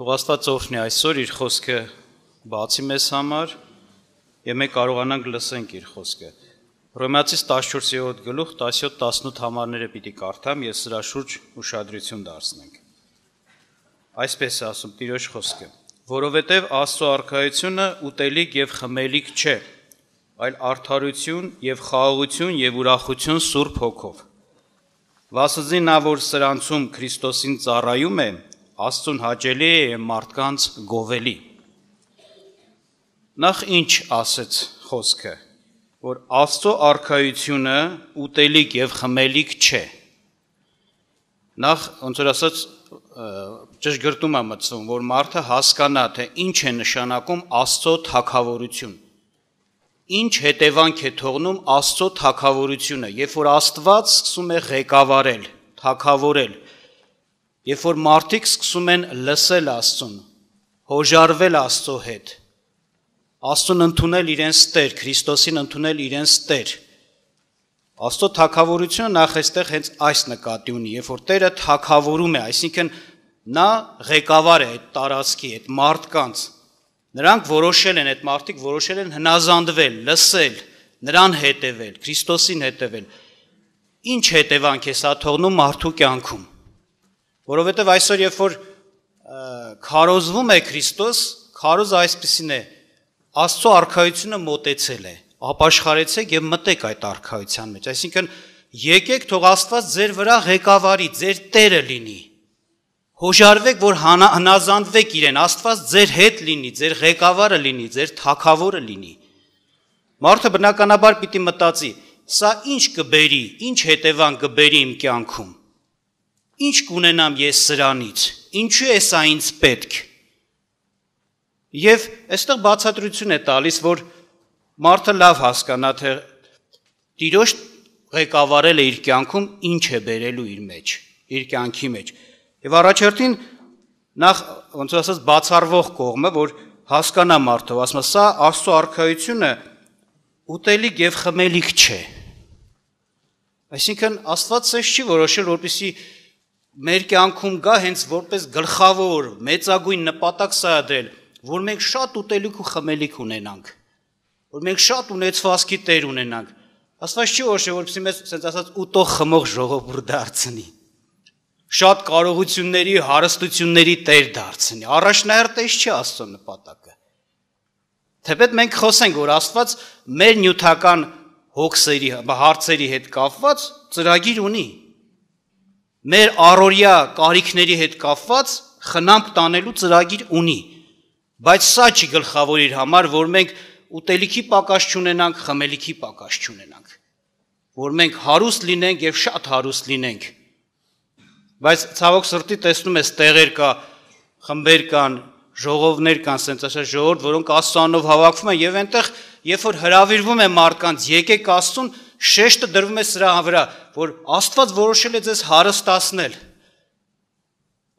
Թող Աստված օրհնի այսօր իր խոսքը բացի մեզ համար եւ մենք կարողանանք լսենք իր խոսքը։ Ռոմեացիս 14-րդ գլուխ 17-18 համարները պիտի կարդամ եւ սրա շուրջ ուշադրություն դարձնենք։ Այսպես է ասում Տիրոջ խոսքը. որովհետեւ Աստծո արքայությունը ուտելիք եւ խմելիք չէ, այլ արդարություն եւ խաղաղություն եւ ուրախություն Սուրբ Հոգով։ Վասուզի նա որ սրանցում Քրիստոսին ծառայում է, Աստծուն հաճելի է մարդկանց գովելի։ Նախ ինչ ասեց խոսքը, որ Աստծո արքայությունը ուտելիք եւ խմելիք չէ։ Նախ ոնց որ ասած ճշգրտում է մտցում, որ մարդը հասկանա, թե ինչ է նշանակում Աստծո թակավորություն։ Ինչ հետևանք է թողնում Աստծո թակավորությունը, երբ որ Աստված սկսում է ղեկավարել, թակավորել, Երբ որ մարդիկ սկսում են լսել Աստծուն, հոժարվել Աստծո հետ, Աստուն ընդունել իրենց Տեր, Քրիստոսին ընդունել իրենց Տեր, Աստծո թակավորությունը նախ էստեղ հենց այս նկատի ունի, երբ որ Տերը թակավորում է, այսինքն նա ղեկավար է այդ տարածքի, այդ մարդկանց։ Նրանք որոշել են, այդ մարդիկ որոշել են հնազանդվել, լսել, նրան հետևել, Քրիստոսին հետևել։ Ինչ հետևանք է սա թողնում մարդու կյանքում։ Որովհետև այսօր երբ որ քարոզվում է Քրիստոս, քարոզը այսպեսին է. Աստծո արքայությունը մտեցել է։ Ապաշխարեցեք եւ մտեք այդ արքայության մեջ։ Այսինքն եկեք թող Աստված ձեր վրա ղեկավարի, ձեր Տերը լինի։ Հոժարվեք, որ հնազանդվեք իրեն, Աստված ձեր հետ լինի, ձեր ղեկավարը լինի, ձեր թակավորը լինի։ Մարդը բնականաբար պիտի մտածի, սա ինչ կբերի, ինչ հետևան կբերի իմ կյանքում ինչ կունենամ ես սրանից, ինչու է սա ինձ պետք։ Եվ այստեղ բացատրություն է տալիս, որ մարդը լավ հասկանա, թե Տիրոջ ղեկավարել է իր կյանքում ինչ է բերելու իր մեջ, իր կյանքի մեջ։ Եվ առաջերտին նախ ոնց ասած բացառվող կողմը, որ հասկանա մարդը, ասում է, սա Աստծո արքայությունը ուտելիք եւ խմելիք չէ։ Այսինքն Աստված ցես չի որոշել, որպեսզի որ մեր կյանքում գա հենց որպես գլխավոր մեծագույն նպատակ սա է դրել, որ մենք շատ ուտելիք ու խմելիք ունենանք, որ մենք շատ ունեցվածքի տեր ունենանք։ Աստված չի որոշել, որպեսզի մեզ ասենց ասած ուտող խմող ժողովուրդ դարձնի։ Շատ կարողությունների, հարստությունների տեր դարձնի։ Առաջնահերթ էս չի Աստծո նպատակը։ Թեպետ մենք խոսենք, որ Աստված մեր նյութական հոգսերի, հարցերի հետ կապված ծրագիր ունի մեր առօրյա կարիքների հետ կապված խնամք տանելու ծրագիր ունի, բայց սա չի գլխավոր իր համար, որ մենք ուտելիքի պակաս չունենանք, խմելիքի պակաս չունենանք, որ մենք հարուստ լինենք եւ շատ հարուստ լինենք։ Բայց ցավոք սրտի տեսնում ես տեղեր կա, խմբեր կան, ժողովներ կան, ասենց ասած ժողովուրդ, որոնք աստծո անով հավաքվում են եւ այնտեղ երբ որ հրավիրվում է մարդկանց եկեք աստծուն, շեշտը դրվում է սրա վրա, որ Աստված որոշել է ձեզ հարստացնել։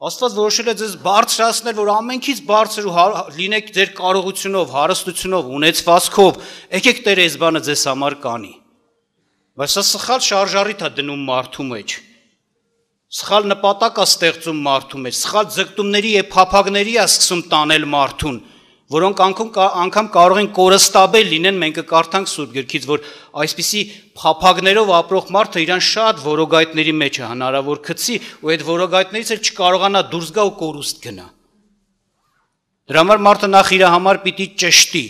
Աստված որոշել է ձեզ բարձրացնել, որ ամենքից բարձր ու հա- լինեք ձեր կարողությունով, հարստությունով, ունեցվածքով։ Եկեք Տերը այս բանը ձեզ համար կանի։ Բայց սա սխալ շարժարիթ է դնում մարդու մեջ։ Սխալ նպատակ է ստեղծում մարդու մեջ, սխալ ձգտումների եւ փափագների է սկսում տանել մարդուն որոնք անգամ անգամ կարող են կորստաբել լինեն մենքը կարդանք Սուրբ Գրքից, որ այսպիսի փափագներով ապրող մարդը իրան շատ որոգայտների մեջ է հնարավոր գցի ու այդ որոգայտներից էլ չկարողանա դուրս գա ու կորուստ գնա։ Դրա համար մարդը նախ իր համար պիտի ճշտի,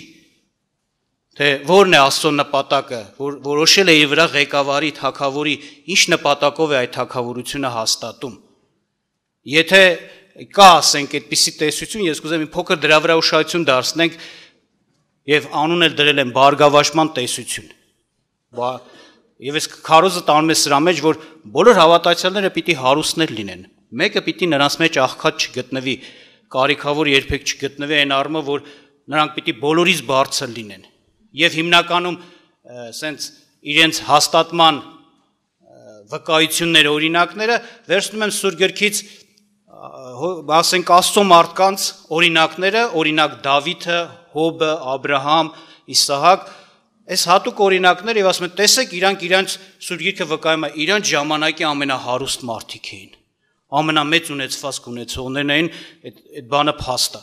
թե որն է Աստծո նպատակը, որ որոշել է իր վրա ղեկավարի թակավորի ինչ նպատակով է այդ թակավորությունը հաստատում։ Եթե կա ասենք այդպիսի տեսություն, ես կուզեմ մի փոքր դրա վրա ուշադրություն դարձնենք եւ անուն էլ դրել են բարգավաճման տեսություն։ Բա եւ ես քարոզը տանում եմ սրա մեջ, որ բոլոր հավատացյալները պիտի հարուստներ լինեն։ Մեկը պիտի նրանց մեջ աղքատ չգտնվի, կարիքավոր երբեք չգտնվի այն առումը, որ նրանք պիտի բոլորից բարձր լինեն։ Եվ հիմնականում սենց իրենց հաստատման վկայությունները օրինակները վերցնում եմ Սուրգերքից ասենք Աստծո մարդկանց օրինակները, օրինակ Դավիթը, Հոբը, Աբ รา համ, Իսահակ, այս հատուկ օրինակները եւ ասում են, տեսեք, իրանք իրանք սուրգիրքը վկայում է, իրանք ժամանակի ամենահարուստ մարդիկ էին։ Ամենամեծ ունեցվածք ունեցողներն էին, այդ այդ բանը փաստ է։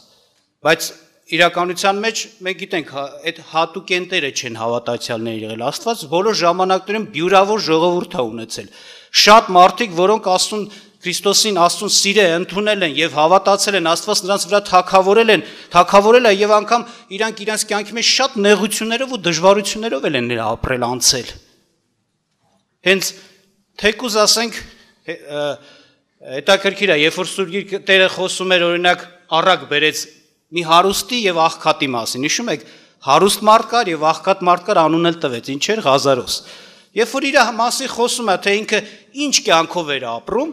Բայց իրականության մեջ մենք գիտենք հա, այդ հատուկ ընտերը չեն հավատացյալներ եղել Աստված բոլոր ժամանակներում բյուրավոր ժողովուրդ է ունեցել շատ մարդիկ որոնք աստուն Քրիստոսին Աստուն սիրել, ընդունել են եւ հավատացել են, Աստված նրանց վրա թակավորել են, թակավորել է եւ անգամ իրանք իրենց կյանքի մեջ շատ նեղություններով ու դժվարություններով են ապրել անցել։ Հենց թեկուզ ասենք հետաքրքիր է, երբ որ Սուրգիր Տերը խոսում էր օրինակ առակ բերեց մի հարուստի եւ աղքատի մասին։ Հիշում եք, հարուստ մարդ կար եւ աղքատ մարդ կար անուն էլ տվեց, ինչեր Ղազարոս։ Երբ որ իր մասին խոսում է, թե ինքը ինչ կյանքով էր ապրում,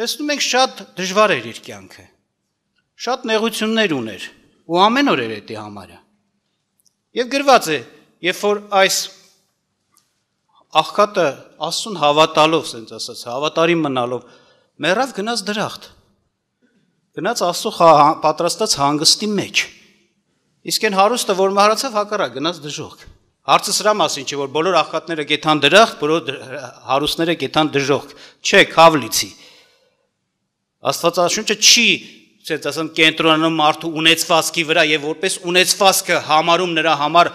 տեսնում ենք շատ դժվար էր իր կյանքը։ Շատ նեղություններ ուներ ու ամեն օր էր դա համարը։ Եվ գրված է, երբ որ այս աղքատը Աստուն հավատալով, ասենց ասած, հավատարիմ մնալով, մեռավ գնաց դրախտ։ Գնաց Աստու պատրաստած հանգստի մեջ։ Իսկ այն հարուստը, որ մահացավ հակառակ, գնաց դժոխք։ Հարցը սրա մասին չէ, որ բոլոր աղքատները գեթան դրախտ, բոլոր հարուստները գեթան դժոխք։ Չէ, քավլիցի։ Աստվածաշունչը չի ցեց ասեմ կենտրոնանում մարդու ունեցվածքի վրա եւ որպես ունեցվածքը համարում նրա համար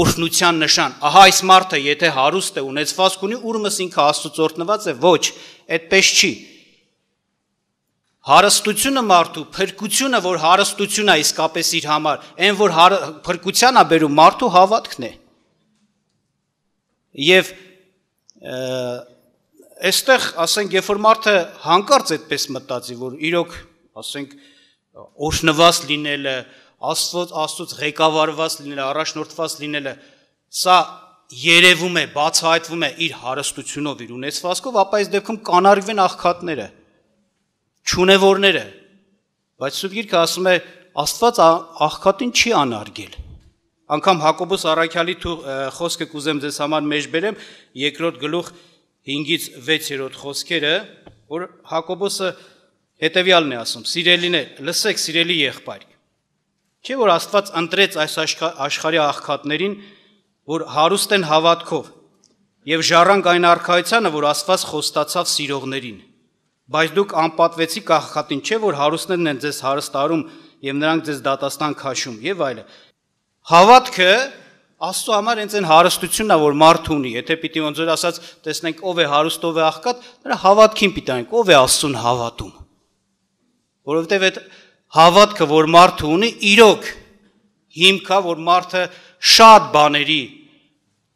օրհնության նշան։ Ահա այս մարդը, եթե հարուստ է, ունեցվածք ունի, ուրմս ինքը աստուծորտնված է, ոչ, այդպես չի։ Հարստությունը մարդու, փրկությունը, որ հարստություն է իսկապես իր համար, այն որ փրկության է բերում մարդու հավատքն է։ Եվ և, այստեղ, ասենք, երբ որ մարդը հանկարծ այդպես մտածի, որ իրոք, ասենք, օշնված լինելը, Աստծո Աստծոց ղեկավարված լինելը, առաջնորդված լինելը, սա երևում է, բացահայտվում է իր հարստությունով, իր ունեցվածքով, ապա այս դեպքում կանարգվեն աղքատները, ճունևորները։ Բայց Սուրբ Գիրքը ասում է, Աստված աղքատին չի անարգել։ Անկամ Հակոբոս Արաքյալի խոսքը կուզեմ ձեզ համար մեջ բերեմ, երկրորդ գլուխ 3 5-ից 6-րդ խոսքերը, որ Հակոբոսը հետեւյալն է ասում. Սիրելիներ, լսեք, սիրելի եղբայր։ Չէ՞ որ Աստված ընտրեց այս աշխարհի աղքատներին, որ հարուստ են հավատքով եւ ժառանգ այն արքայությանը, որ Աստված խոստացավ սիրողներին։ Բայց դուք անպատվեցիք աղքատին, չէ՞ որ հարուստներն են ձեզ հարստարում եւ նրանք ձեզ դատաստան քաշում եւ այլը։ Հավատքը Աստծո համար հենց այն հարստությունն է, որ մարդ ունի։ Եթե պիտի ոնց որ ասած, տեսնենք ով է հարուստ, ով է աղքատ, նրա հավատքին պիտի անենք, ով է Աստծուն հավատում։ Որովհետև այդ հավատքը, որ մարդը ունի, իրոք հիմք է, որ մարդը շատ բաների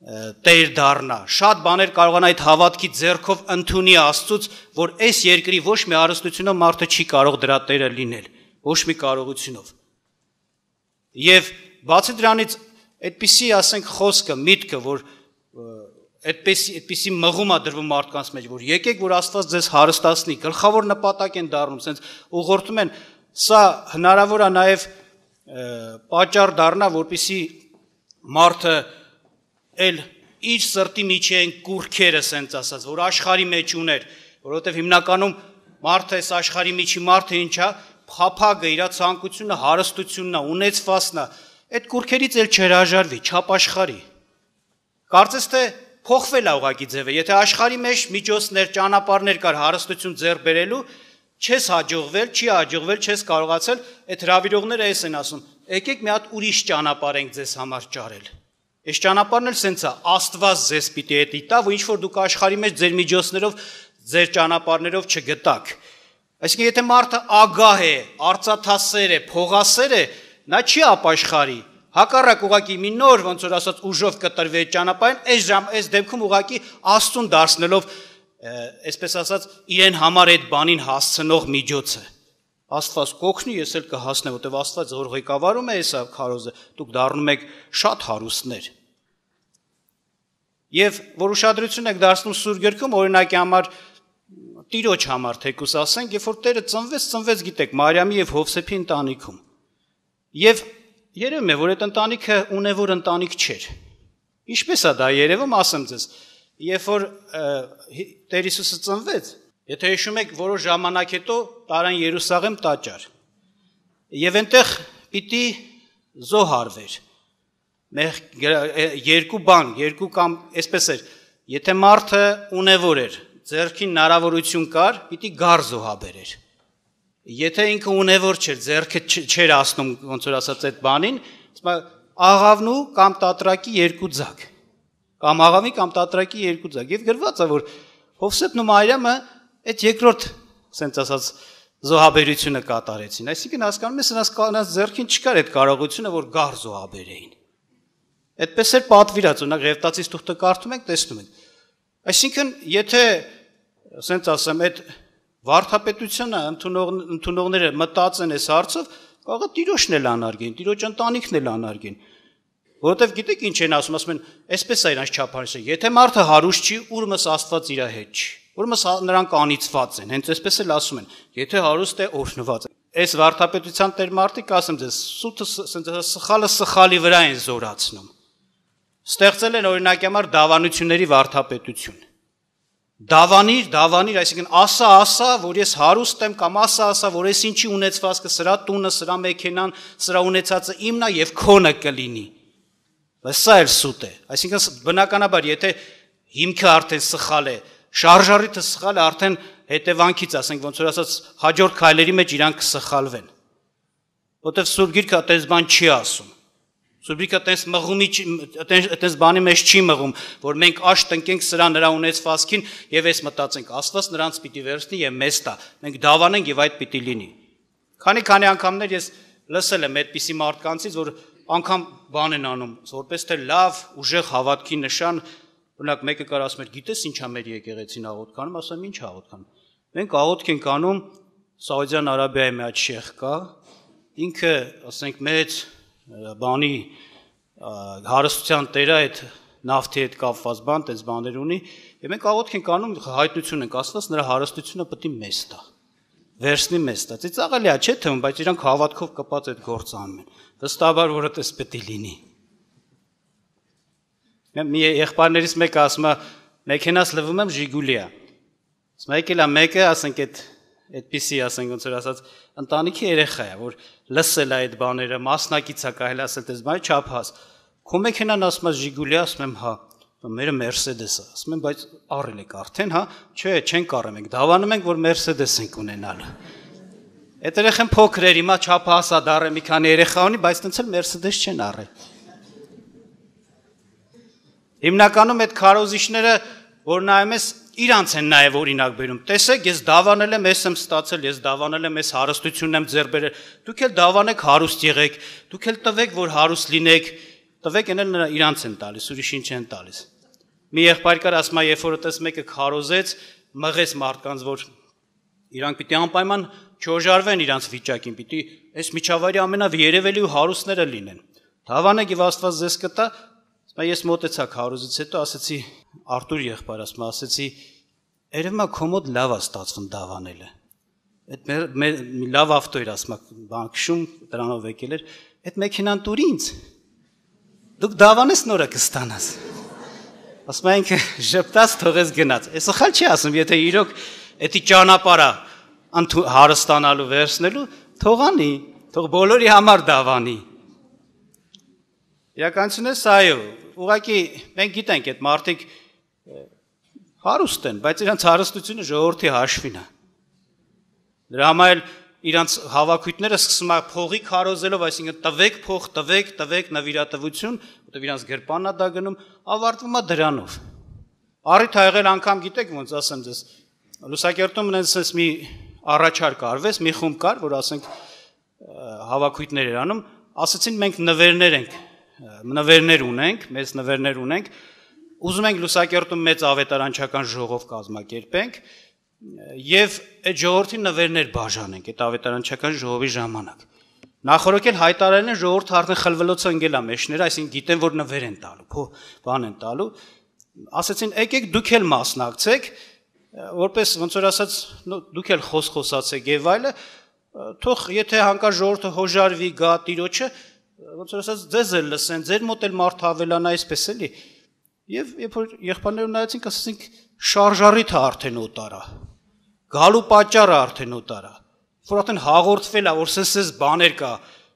տեր դառնա։ Շատ բաներ կարողան այդ հավատքի ձեռքով ընդունի Աստծուց, որ այս երկրի ոչ մի հարստությունով մարդը չի կարող դրա տերը լինել, ոչ մի կարողությունով։ Եվ բացի դրանից այդպիսի, ասենք, խոսքը, միտքը, որ այդպես այդպիսի մղում է դրվում մարդկանց մեջ, որ եկեք, որ Աստված ձեզ հարստացնի, գլխավոր նպատակ են դառնում, ասենց ուղղորդում են, սա հնարավոր է նաև պատճառ դառնա, որpիսի մարդը էլ իր սրտի միջեն կուրքերը ասենց ասած, որ աշխարի մեջ ուներ, որովհետև հիմնականում մարդը այս աշխարի միջի մարդը ինչա, փափագը, իր ցանկությունը, հարստությունն է, ունեցվածն է, ունեց այդ կուրքերից էլ չհրաժարվի, չապաշխարի։ Կարծես թե փոխվել է ուղակի ձևը, եթե աշխարի մեջ միջոցներ, ճանապարհներ կար հարստություն ձեռք բերելու, չես հաջողվել, չի հաջողվել, չես կարողացել, այդ հravirողները էս են ասում, եկեք մի հատ ուրիշ ճանապարհ ենք ձեզ համար ճարել։ Այս ճանապարհն էլ սենց է, Աստված ձեզ պիտի է դիտա, որ ինչ որ դուք աշխարի մեջ ձեր միջոցներով, ձեր ճանապարհներով չգտաք։ Այսինքն եթե մարդը ագահ է, արծաթասեր է, փողասեր է, նա չի ապաշխարի։ Հակառակ ուղակի մի նոր ոնց որ ասած ուժով կտրվի ճանապարհին, այս ժամ այս դեպքում ուղակի Աստուն դարձնելով այսպես ասած իրեն համար այդ բանին հասցնող միջոցը։ Աստված կօգնի, ես էլ կհասնեմ, որտեվ Աստված որ ղեկավարում է այսա քարոզը, դուք դառնում եք շատ հարուստներ։ Եվ որ ուշադրություն եք դարձնում սուր գրքում, օրինակի համար Տիրոջ համար թեկուս ասենք, երբ որ Տերը ծնվեց, ծնվեց գիտեք Մարիամի եւ Հովսեփի ընտանիքում։ Եվ երևում է, որ այդ ընտանիքը ունևոր ընտանիք չէր։ Ինչպես է դա երևում, ասեմ ձեզ, երբ որ Տեր Հիսուսը ծնվեց, եթե հիշում եք, որոշ ժամանակ հետո տարան Երուսաղեմ տաճար։ Եվ այնտեղ պիտի զոհարվեր։ Մեր երկու բան, երկու կամ այսպես էր, եթե մարդը ունևոր էր, ձերքին հնարավորություն կար, պիտի գար զոհաբերեր։ Եթե ինքը ունևոր չէր, зерքը չէր ասնում ոնց որ ասած այդ բանին, ասում աղավնու կամ տատրակի երկու ձակ։ Կամ աղավնի կամ տատրակի երկու ձակ։ Եվ գրված է որ Հովսեփն ու Մարիամը այդ երկրորդ ասենց ասած զոհաբերությունը կատարեցին։ Այսինքն հասկանում ես, նրանց կանած зерքին չկար այդ կարողությունը, որ գար զոհաբերեին։ Այդպես էր պատվիրած, օրինակ Ղևտացից թուղթը կարդում ենք, տեսնում ենք։ Այսինքն, եթե ասենց ասեմ, այդ Վարդապետությունը ընդունող ընդունողները մտածեն այս հարցով, Ողը տիրոջն էլ անարգին, տիրոջ ընտանիքն էլ անարգին։ Որովհետև գիտեք ինչ են ասում, ասում են, այսպես է իրանց չափարիշը, եթե մարդը հարուստ չի, ուրմս Աստված իր հետ չի։ Ուրմս նրանք անիծված են, հենց այսպես էլ ասում են, եթե հարուստ է, օրհնված է։ Այս վարթապետության տեր մարդիկ ասեմ ձեզ, սուտը սենց սխալը սխալի վրա են զորացնում։ Ստեղծել են օրինակյամար դավանությունների վարթապետություն Դավանիր, դավանիր, այսինքն ասա, ասա, որ ես հարուստ եմ կամ ասա, ասա, որ ես ինչի ունեցվածքը, սրա տունը, սրա մեքենան, սրա ունեցածը իմն է եւ քոնը կլինի։ Բայց սա էլ սուտ է։ Այսինքն բնականաբար, եթե հիմքը արդեն սխալ է, շարժարիթը սխալ է, արդեն հետևանքից, ասենք ոնց որ ասած, հաջորդ քայլերի մեջ իրանք կսխալվեն։ Որտեւ Սուրբ Գիրքը այդպես բան չի ասում։ Սուրբիկը տես մղումի տես բանի մեջ չի մղում, որ մենք աշտ ընկենք սրա նրա ունեցվածքին եւ ես մտածենք, Աստված նրանց պիտի վերցնի եւ մեզ տա։ Մենք դավանենք եւ այդ պիտի լինի։ Քանի քանի անգամներ ես լսել եմ այդպիսի մարդկանցից, որ անգամ բան են անում, որպես թե լավ ուժեղ հավատքի նշան, օրինակ մեկը կար ասում էր, գիտես ինչա մեր եկեղեցին աղոթքանում, ասում ինչ աղոթքան։ Մենք աղոթք ենք անում Սաուդյան Արաբիայի մի հատ շեխ կա, ինքը, ասենք, մեծ բանի հարստության տերը այդ նավթի հետ կապված բան, տես բաներ ունի, եւ մենք աղոթք ենք անում հայտնություն ենք ասված նրա հարստությունը պետք է մեզ տա։ Վերսնի մեզ տա։ Ծիծաղելի է, չէ՞ թե, բայց իրանք հավատքով կպած այդ գործ անում են։ Վստահաբար որը տես պետք է լինի։ Մի եղբայրներից մեկը ասում է, մեքենաս լվում եմ Ժիգուլիա։ Ասում է, եկել է մեկը, ասենք այդ այդպիսի ասենք ոնց որ ասած ընտանիքի երեխա է որ լսել է այդ բաները մասնակից է կարելի ասել դες բայց չափահաս քո մեքենան ասում է Ժիգուլի ասում եմ հա մերը Mercedes է ասում եմ բայց առել եք արդեն հա չէ չենք առել մենք դավանում ենք որ Mercedes ենք ունենալ այդ երեխան փոքր էր հիմա չափահաս է դառը մի քանի երեխա ունի բայց տենց էլ Mercedes չեն առել հիմնականում այդ քարոզիչները որ նայում ես իրանց են նաև օրինակ բերում։ Տեսեք, ես դավանել եմ, ես եմ ստացել, ես դավանել եմ, ես հարստությունն եմ ձեռ բերել։ Դուք էլ դավանեք հարուստ եղեք, դուք էլ տվեք, որ հարուստ լինեք, տվեք են էլ իրանց են տալիս, ուրիշ ինչ են տալիս։ Մի եղբայր կար, ասում է, երբ որ տես մեկը քարոզեց, մղես մարդկանց, որ իրանք պիտի անպայման չօժարվեն իրանց վիճակին, պիտի այս միջավայրի ամենավերևելի ու հարուստները լինեն։ Դավանեք եւ Աստված ձեզ կտա, Սա ես մտեցա քարոզից հետո ասացի Արտուր եղբարս, մա ասացի Երևմա կոմոդ լավ է ստացվում դավանելը։ Այդ մեր լավ ավտո էր ասма բանկշում դրանով եկել էր։ Այդ մեքենան տուր ինձ։ Դուք դավանես նորը կստանաս։ Ասում ենք ժպտաց թողես գնաց։ Էսը խալ չի ասում, եթե իրոք էդի ճանապարհը հարստանալու վերցնելու թողանի, թող բոլորի համար դավանի։ Իրականությունը սա է, ուղղակի մենք գիտենք այդ մարդիկ հարուստ են, բայց իրանց հարստությունը ժողովրդի հաշվին է։ Դրա համար էլ իրանց հավաքույտները սկսում է փողի քարոզելով, այսինքն տվեք փող, տվեք, տվեք նվիրատվություն, որտեղ իրանց գրպանն է դա գնում, ավարտվում է դրանով։ Առիթ ա եղել անգամ գիտեք ոնց ասեմ ձեզ, Լուսակերտում ունենց էս մի առաջարկ արվես, մի խումբ կար, որ ասենք հավաքույտներ էր անում, ասացին մենք նվերներ ենք նվերներ ունենք, մեծ նվերներ ունենք։ Ուզում ենք Լուսակերտում մեծ ավետարանչական ժողով կազմակերպենք եւ այդ ժողովրդի նվերներ բաժանենք այդ ավետարանչական ժողովի ժամանակ։ Նախորոքել հայտարարել են ժողովուրդ արդեն խլվելոց ընկել է մեջները, այսինքն գիտեն որ նվեր են տալու, քո բան են տալու։ Ասեցին եկեք դուք էլ մասնակցեք, որպես ոնց որ ասած դուք էլ խոս խոսացեք եւ այլը, թող եթե հանկարծ ժողովուրդը հոժարվի գա տիրոջը, հո ոնց որ ասած ձեզ էլ լսեն, ձեր մոտ էլ մարդ ավելան այսպես էլի։ Եվ երբ որ եղբայրները նայեցին, ասացինք շարժարիթը արդեն օտարա։ Գալու պատճառը արդեն օտարա։ Որ արդեն հաղորդվել է, որ սենսես բաներ կա,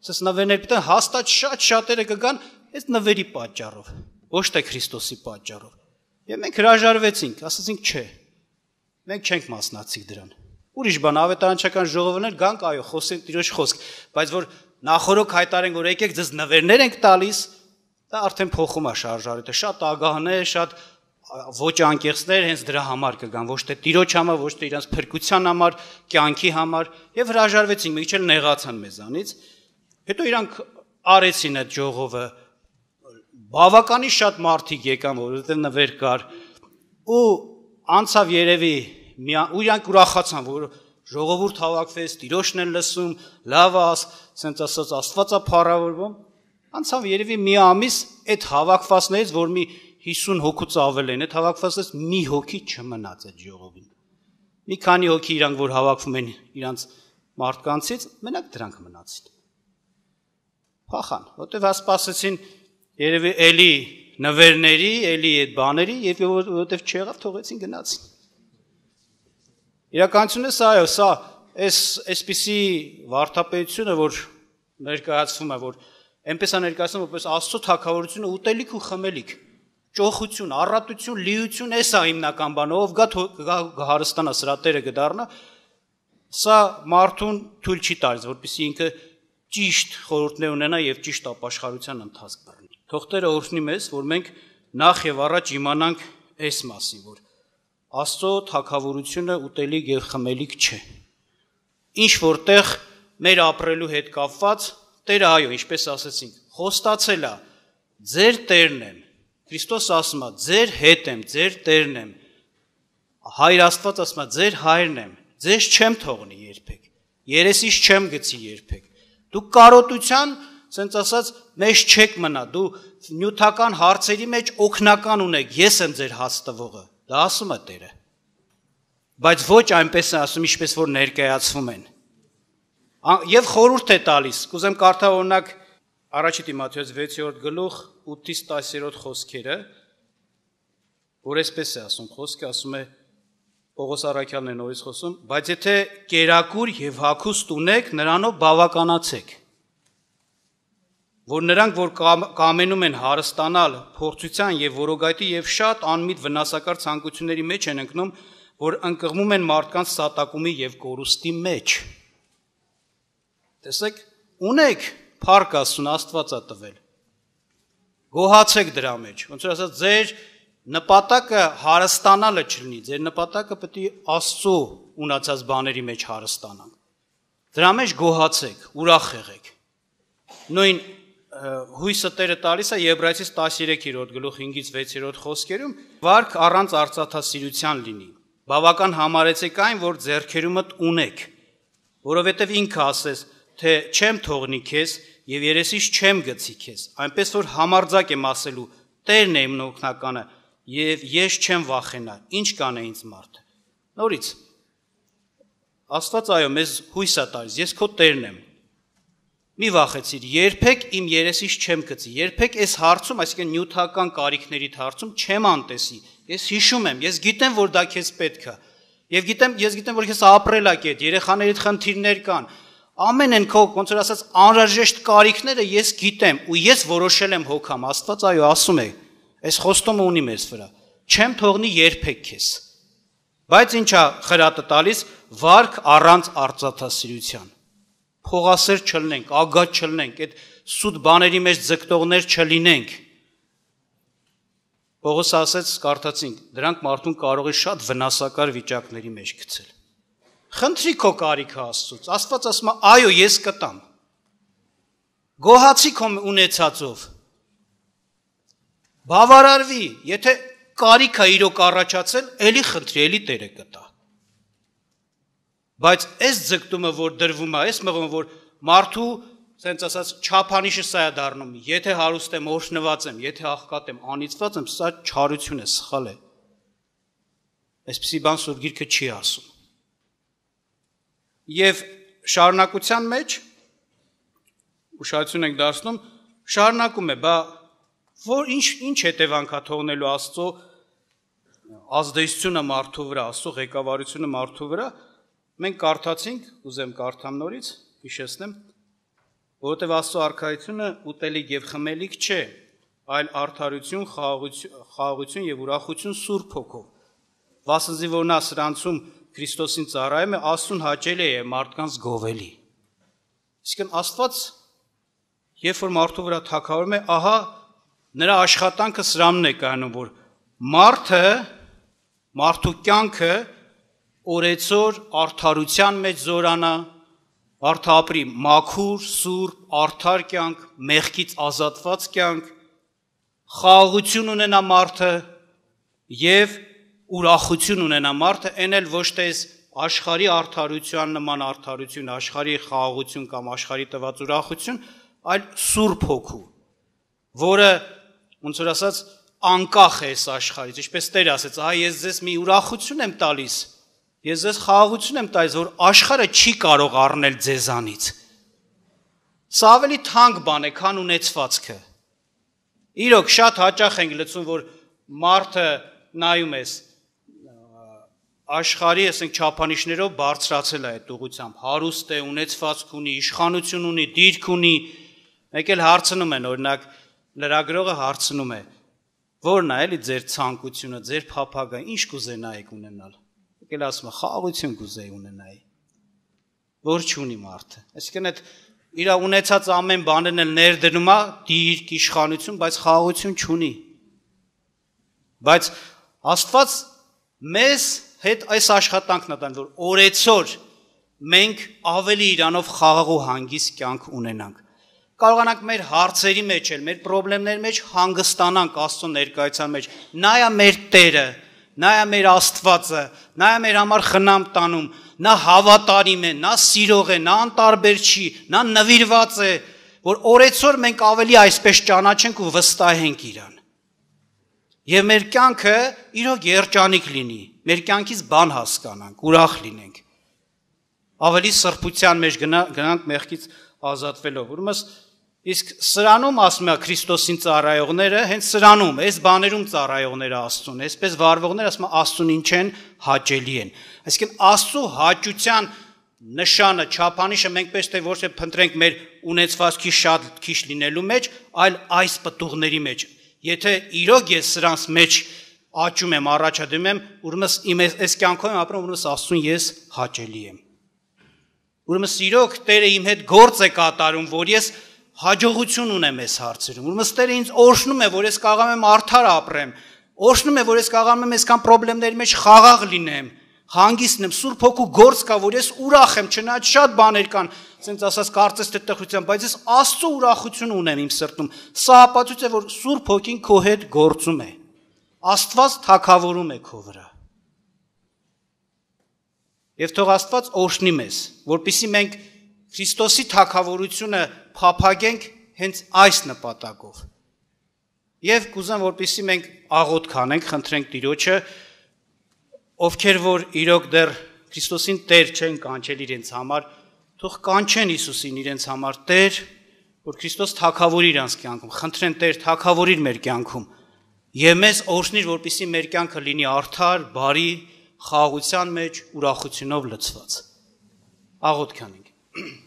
սենս նվերներ պիտի հաստատ շատ շատերը կգան այս նվերի պատճառով, ոչ թե Քրիստոսի պատճառով։ Եվ մենք հրաժարվեցինք, ասացինք չէ։ Մենք չենք մասնակցի դրան։ Ուրիշ բան ավետարանչական ժողովներ գանք, այո, խոսեն Տիրոջ խոսք, բայց որ նախորոք հայտարենք որ եկեք ձեզ նվերներ ենք տալիս, դա արդեն փոխում է շարժարիտը, շատ ագահներ, շատ ոչ անկեղծներ հենց դրա համար կգան, ոչ թե տիրոջ համար, ոչ թե իրանց փրկության համար, կյանքի համար եւ հրաժարվեցին, մի քիչ էլ նեղացան մեզանից։ Հետո իրանք արեցին այդ ժողովը բավականին շատ մարդիկ եկան, որովհետև նվեր կար ու անցավ երևի ու իրանք ուրախացան, որ ժողովուրդ հավաքվեց, տիրոշն են լսում, լավ աս, ասենց ասած Աստվածա փառավորվում։ Անցավ երևի մի ամիս այդ հավաքվածներից, որ մի 50 հոգուց ավել են, այդ հավաքվածից մի հոգի չմնաց այդ ժողովին։ Մի քանի հոգի իրանք որ հավաքվում են իրանք մարդկանցից, մենակ դրանք մնացին։ Փախան, որտեվ ասպասեցին երևի էլի նվերների, էլի այդ բաների, եւ որտեվ չեղավ, թողեցին գնացին Իրականությունը սա է, սա այս այսպիսի վարդապետությունը, որ ներկայացվում է, որ այնպես է ներկայացնում, որպես Աստծո թակավորությունը ուտելիք ու խմելիք, ճոխություն, առատություն, լիություն, այս է հիմնական բանը, ով գա հարստանա սրա տերը գդառնա, սա մարդուն թույլ չի տալիս, որպեսզի ինքը ճիշտ խորհուրդներ ունենա եւ ճիշտ ապաշխարության ընթացք բռնի։ Թող Տերը օրհնի մեզ, որ մենք նախ եւ առաջ իմանանք այս մասին, որ Աստծո թակավորությունը ուտելիք եւ խմելիք չէ։ Ինչ որտեղ մեր ապրելու հետ կապված Տերը այո, ինչպես ասեցինք, խոստացել է ձեր Տերն եմ։ Քրիստոս ասում է ձեր հետ եմ, ձեր Տերն եմ։ Հայր Աստված ասում է ձեր հայրն եմ, ձեզ չեմ թողնի երբեք։ Երեսից չեմ գցի երբեք։ Դու կարոտության սենց ասած մեջ չեք մնա, դու նյութական հարցերի մեջ օգնական ունեք, ես եմ ձեր հաստվողը Դա ասում է Տերը։ Բայց ոչ այնպես է ասում, ինչպես որ ներկայացվում են։ Եվ խորուրդ է տալիս, կուզեմ կարդա օրինակ առաջի Տիմոթեոս 6-րդ գլուխ 8-ից 10-րդ խոսքերը, որ այսպես է ասում, խոսքը ասում է Պողոս Արաքյանն է նորից խոսում, բայց եթե կերակուր եւ հակուստ ունեք, նրանով բավականացեք որ նրանք որ կամենում են հարստանալ փորձության եւ որոգայտի եւ շատ անմիտ վնասակար ցանկությունների մեջ են ընկնում, որ ընկղմում են մարդկանց սատակումի եւ կորուստի մեջ։ Տեսեք, ունեք փառք Աստուն Աստվածա տվել։ Գոհացեք դրա մեջ։ Ոնց որ ասած ձեր նպատակը հարստանալը չլինի, ձեր նպատակը պետք է Աստծո ունացած բաների մեջ հարստանանք։ Դրա մեջ գոհացեք, ուրախ եղեք։ Նույն հույսը Տերը տալիս է Եբրայեցիս 13-րդ գլուխ 5-ից 6-րդ խոսքերում վարք առանց արծաթասիրության լինի։ Բավական համարեցեք այն, որ ձեռքերումդ ունեք, որովհետև ինքը ասես, թե չեմ թողնի քեզ եւ երեսից չեմ գցի քեզ։ Այնպես որ համարձակ եմ ասելու, Տերն է իմ օգնականը եւ ես չեմ վախենա։ Ինչ կանե ինձ մարդը։ Նորից Աստված այո, մեզ հույս է տալիս, ես քո Տերն եմ, Մի վախեցիր, երբեք իմ երեսից չեմ գծի, երբեք այս հարցում, այսինքն նյութական կարիքների հարցում չեմ անտեսի։ Ես հիշում եմ, ես գիտեմ, որ դա քեզ պետք է։ Եվ գիտեմ, ես գիտեմ, որ քեզ ապրել եք այդ երեխաներիդ խնդիրներ կան։ Ամեն են քո ոնց որ ասած անհրաժեշտ կարիքները ես գիտեմ ու ես որոշել եմ հոգամ Աստված, այո, ասում է, այս խոստումը ունի մեզ վրա։ Չեմ թողնի երբեք քեզ։ Բայց ինչա խրատը տալիս վարք առանց արծաթասիրության փողասեր չլնենք, ագատ չլնենք, այդ սուտ բաների մեջ ձգտողներ չլինենք։ Պողոս ասեց կարդացինք, դրանք մարդուն կարող է շատ վնասակար վիճակների մեջ գցել։ Խնդրի քո կարիքը Աստծոց։ Աստված ասում է, այո, ես կտամ։ Գոհացի քո ունեցածով։ Բավարարվի, եթե կարիքա իրոք առաջացել, ելի խնդրի, ելի Տերը կտա։ Բայց այս ձգտումը, որ դրվում է, այս մղումը, որ մարդու սենց ասած չափանիշը սա է դառնում։ Եթե հարուստ եմ, օրհնված եմ, եթե աղքատ եմ, անիծված եմ, սա չարություն է, սխալ է։ Այսպիսի բան Սուրբ Գիրքը չի ասում։ Եվ շարունակության մեջ ուշադրություն ենք դարձնում, շարունակում է, բա որ ինչ ինչ հետևանքա թողնելու Աստծո ազդեցությունը մարդու վրա, Աստծո ղեկավարությունը մարդու վրա, մարդու վրա Մենք կարդացինք, ուզեմ կարդամ նորից, հիշեցնեմ, որովհետև Աստծո արքայությունը ուտելիք եւ խմելիք չէ, այլ արդարություն, խաղաղություն եւ ուրախություն Սուրբ Հոգով։ Վասնզի որ նա սրանցում Քրիստոսին ծառայում է, Աստուն հաճելի է մարդկանց գովելի։ Իսկն Աստված երբ որ մարդու վրա թակավորում է, ահա նրա աշխատանքը սրանն է կանում, որ մարդը, մարդու կյանքը օրեցոր արդարության մեջ զորանա, արդապրի մաքուր, սուրբ, արդար կյանք, մեղքից ազատված կյանք, խաղաղություն ունենա մարդը եւ ուրախություն ունենա մարդը, այն էլ ոչ թե աշխարհի արդարության նման արդարություն, աշխարհի խաղաղություն կամ աշխարհի տված ուրախություն, այլ սուրբ հոգու, որը ոնց որ ասած անկախ է այս աշխարհից, ինչպես Տեր ասեց, «Ահա ես ձեզ մի ուրախություն եմ տալիս»։ Ես ձեզ խաղաղություն եմ տալիս, որ աշխարհը չի կարող առնել ձեզանից։ Սա ավելի թանկ բան է, քան ունեցվածքը։ Իրոք շատ հաճախ ենք լսում, որ մարդը նայում ես աշխարհի, ասենք, չափանիշներով բարձրացել է այդ ուղությամբ, հարուստ է, ունեցվածք ունի, իշխանություն ունի, դիրք ունի։ Մեկ էլ հարցնում են, օրինակ, լրագրողը հարցնում է. Որն է էլի ձեր ցանկությունը, ձեր փափագը, ինչ կուզենայիք ունենալ եկել ասում է խաղաղություն գուզեի ունենայի որ չունի մարդը այսինքն այդ իր ունեցած ամեն բանն էլ ներդնում է դիրք իշխանություն բայց խաղաղություն չունի բայց աստված մեզ հետ այս աշխատանքն է տան որ օրեցոր մենք ավելի իրանով խաղաղ ու հանգիստ կյանք ունենանք կարողանանք մեր հարցերի մեջ էլ, մեր խնդրումների մեջ հանգստանանք Աստծո ներկայության մեջ։ Նայա մեր Տերը, նա է մեր Աստվածը, նա է մեր համար խնամ տանում, նա հավատարիմ է, նա սիրող է, նա անտարբեր չի, նա նվիրված է, որ օրեցօր մենք ավելի այսպես ճանաչենք ու վստահենք իրան։ Եվ մեր կյանքը իրոք երջանիկ լինի, մեր կյանքից բան հասկանանք, ուրախ լինենք։ Ավելի սրբության մեջ գնանք մեղքից ազատվելով։ Ուրեմն Իսկ սրանում ասում է Քրիստոսին ծառայողները, հենց սրանում, այս բաներում ծառայողները Աստծուն, այսպես վարվողները ասում է Աստծուն ինչ են հաճելի են։ Այսինքն Աստծո հաճության նշանը, չափանիշը մենք պես թե ոչ թե փնտրենք մեր ունեցվածքի շատ քիչ լինելու մեջ, այլ այս պատուղների մեջ։ Եթե իրոք ես սրանց մեջ աճում եմ, առաջադեմ եմ, ուրեմն իմ այս կյանքում ապրում, ուրեմն Աստծուն ես հաճելի եմ։ Ուրեմն իրոք Տերը իմ հետ գործ է կատարում, որ ես հաջողություն ունեմ այս հարցերում։ Որ մստերը ինձ օրհնում է, որ ես կարողամ եմ արդար ապրեմ, օրհնում է, որ ես կարողամ եմ այսքան խնդիրների մեջ խաղաղ լինեմ, հանգիստ եմ, Սուրբ Հոգու գործ կա, որ ես ուրախ եմ, չնայած շատ բաներ կան, ասենց ասած կարծես թե տխրության, բայց ես Աստծո ուրախություն ունեմ իմ սրտում։ Սա ապացույց է, որ Սուրբ Հոգին քո հետ գործում է։ Աստված թակավորում է քո վրա։ Եվ թող Աստված օրհնի մեզ, որpիսի մենք Քրիստոսի թակավորությունը փափագենք հենց այս նպատակով։ Եվ կուզեմ, որպեսզի մենք աղոտ կանենք, խնդրենք Տիրոջը, ովքեր որ իրոք դեռ Քրիստոսին Տեր չեն կանչել իրենց համար, թող կանչեն Հիսուսին իրենց համար Տեր, որ Քրիստոս թակավորի իրանց կյանքում, խնդրեն Տեր թակավորիր մեր կյանքում։ Եվ մեզ օրհնիր, որպիսի մեր կյանքը լինի արդար, բարի, խաղաղության մեջ ուրախությունով լցված։ Աղոտ կանենք։